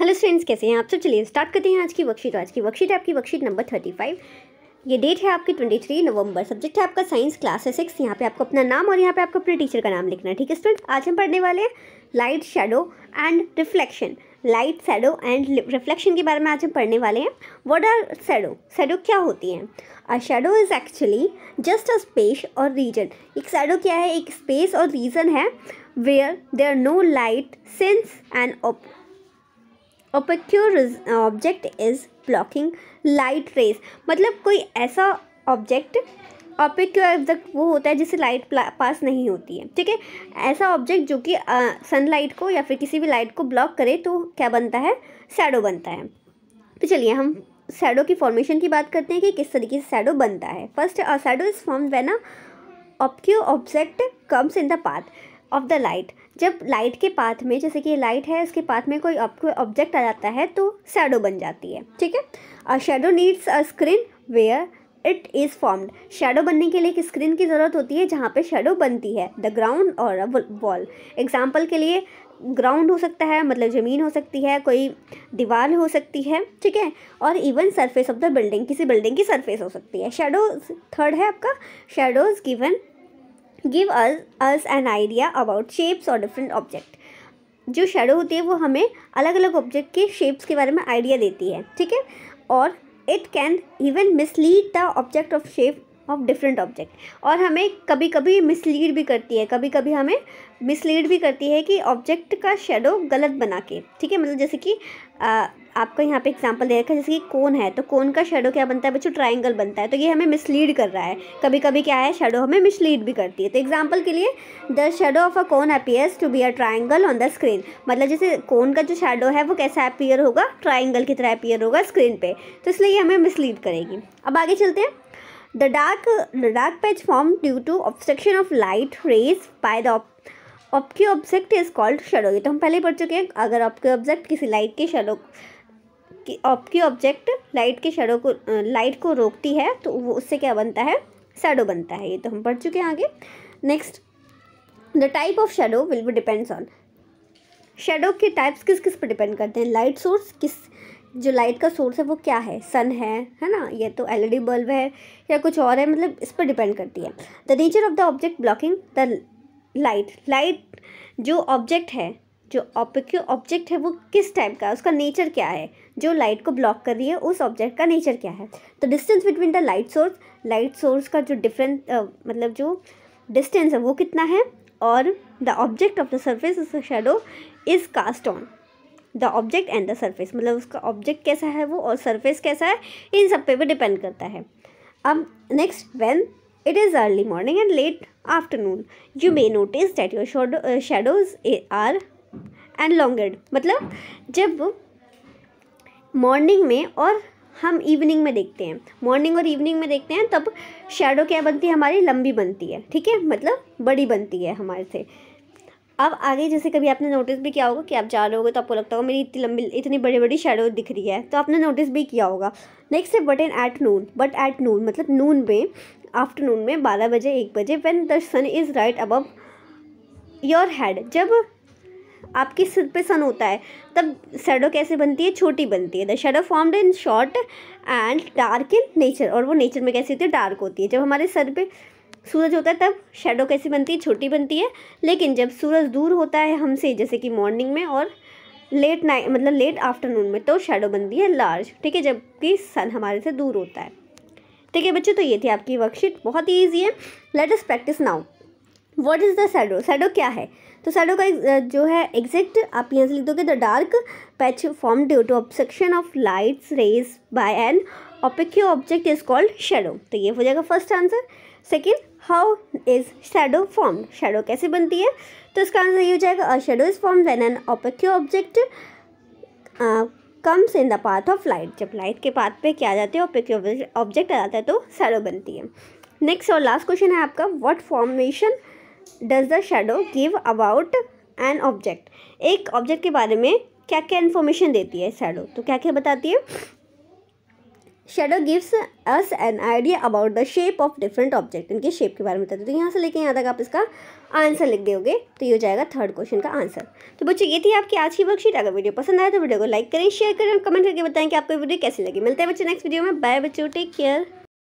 Hello students कैसे हैं आप सब चलिए स्टार्ट करते हैं आज की वर्कशीट तो आज की वर्कशीट है आपकी वर्कशीट नंबर थर्टी फाइव ये डेट है आपकी ट्वेंटी थ्री नवंबर सब्जेक्ट है आपका साइंस क्लास है सिक्स यहाँ पे आपको अपना नाम और यहाँ पे आपको अपने टीचर का नाम लिखना है ठीक है स्टूडेंट आज हम पढ़ने वाले हैं light shadow and reflection light shadow and reflection के बारे में आज हम पढ़ने वाले हैं व्हाट आर शेडो शेडो क्या होती है a shadow is actually just a space or region एक शेडो क्या है एक स्पेस और रीजन है where there no light since and opaque object is blocking light rays मतलब कोई ऐसा ऑब्जेक्ट ऑपेक्योर ऑब्जेक्ट वो होता है जिससे लाइट पास नहीं होती है ठीक है ऐसा ऑब्जेक्ट जो कि सनलाइट को या फिर किसी भी लाइट को ब्लॉक करे तो क्या बनता है सैडो बनता है तो चलिए हम सैडो की फॉर्मेशन की बात करते हैं कि किस तरीके से सैडो बनता है first shadow is form when a opaque object comes in the path of the light जब लाइट के पाथ में जैसे कि लाइट है इसके पाथ में कोई ऑब्जेक्ट आ जाता है तो शेडो बन जाती है ठीक है a shadow needs a screen where it is formed shadow बनने के लिए एक स्क्रीन की ज़रूरत होती है जहाँ पे शेडो बनती है the ground or wall example के लिए ग्राउंड हो सकता है मतलब ज़मीन हो सकती है कोई दीवार हो सकती है ठीक है और even surface of the building किसी बिल्डिंग की सरफेस हो सकती है शेडो थर्ड है आपका shadows given give us us an idea about shapes or different object जो शेडो होती है वो हमें अलग अलग ऑब्जेक्ट के शेप्स के बारे में आइडिया देती है ठीक है और it can even mislead the object of shape of different object और हमें कभी कभी मिसलीड भी करती है कभी कभी हमें मिसलीड भी करती है कि ऑब्जेक्ट का शेडो गलत बना के ठीक है मतलब जैसे कि आ, आपका यहाँ पे एग्जांपल दे रखा है जैसे कि कोन है तो कोन का शेडो क्या बनता है बच्चों ट्रायंगल बनता है तो ये हमें मिसलीड कर रहा है कभी कभी क्या है शेडो हमें मिसलीड भी करती है तो एग्जांपल के लिए the shadow of a cone appears to be a triangle on the screen मतलब जैसे कोन का जो शेडो है वो कैसा अपीयर होगा ट्राइंगल की तरह अपीयर होगा स्क्रीन पर तो इसलिए ये हमें मिसलीड करेगी अब आगे चलते हैं The dark, the dark patch formed due to obstruction of light rays by the आपके ऑब्जेक्ट इज कॉल्ड शेडो ये तो हम पहले पढ़ चुके हैं अगर आपके ऑब्जेक्ट किसी लाइट के शेडो की आपकी ऑब्जेक्ट लाइट के शेडो को लाइट को रोकती है तो वो उससे क्या बनता है शेडो बनता है ये तो हम पढ़ चुके हैं आगे next the type of shadow will be depends on shadow के टाइप्स किस किस पर डिपेंड करते हैं लाइट सोर्स किस जो लाइट का सोर्स है वो क्या है सन है है ना ये तो एलईडी बल्ब है या कुछ और है मतलब इस पर डिपेंड करती है the nature of the object blocking the light light जो ऑब्जेक्ट है जो ऑब्जेक्ट है वो किस टाइप का है उसका नेचर क्या है जो लाइट को ब्लॉक कर रही है उस ऑब्जेक्ट का नेचर क्या है तो distance between the light source light source का जो uh, मतलब जो डिस्टेंस है वो कितना है और the object of the surface shadow is cast on the object and the surface मतलब उसका ऑब्जेक्ट कैसा है वो और सर्फेस कैसा है इन सब पे भी डिपेंड करता है अब next when is early morning and late afternoon you may notice that your your shadows are and elongated. मतलब जब मॉर्निंग में और हम इवनिंग में देखते हैं मॉर्निंग और इवनिंग में देखते हैं तब शेडो क्या बनती है हमारी लंबी बनती है ठीक है मतलब बड़ी बनती है हमारे से अब आगे जैसे कभी आपने नोटिस भी किया होगा कि आप जा रहे होगे तो आपको लगता होगा मेरी इतनी लंबी इतनी बड़ी बड़ी शेडो दिख रही है तो आपने नोटिस भी किया होगा नेक्स्ट है but an at noon but at noon मतलब नून में आफ्टरनून में बारह बजे एक बजे when the sun is right above your head जब आपके सिर पे सन होता है तब शेडो कैसे बनती है छोटी बनती है the shadow formed in short and dark in nature और वो नेचर में कैसी होती है डार्क होती है जब हमारे सर पे सूरज होता है तब शेडो कैसी बनती है छोटी बनती है लेकिन जब सूरज दूर होता है हमसे जैसे कि मॉर्निंग में और लेट नाइट मतलब लेट आफ्टरनून में तो शेडो बनती है लार्ज ठीक है जबकि सन हमारे से दूर होता है ठीक है बच्चों तो ये थी आपकी वर्कशीट बहुत ही ईजी है let us practice now what is the shadow shadow क्या है तो सैडो का जो है एग्जैक्ट आप यहाँ से लिख दोगे the dark patch form due to obstruction of lights rays by an opaque object is called shadow तो ये हो जाएगा first answer second how is shadow form shadow कैसे बनती है तो इसका आंसर ये हो जाएगा a shadow is form when an opaque object comes in the path of light जब लाइट के पाथ पे क्या जाते हैं अपेक्षी ऑब्जेक्ट आ जाता है तो शेडो बनती है नेक्स्ट और लास्ट क्वेश्चन है आपका what formation does the shadow give about an object एक ऑब्जेक्ट के बारे में क्या क्या इन्फॉर्मेशन देती है शेडो तो क्या क्या बताती है shadow gives us an idea about the shape of different object इनके शेप के बारे में बताते तो यहाँ से लेके यहाँ तक आप इसका आंसर लिख दोगे तो ये हो जाएगा थर्ड क्वेश्चन का आंसर तो बच्चों ये थी आपकी आज की वर्कशीट अगर वीडियो पसंद आए तो वीडियो को लाइक करें शेयर करें और कमेंट करके बताएं कि आपको वीडियो कैसी लगी मिलते हैं बच्चे नेक्स्ट वीडियो में बाय बच्चों टेक केयर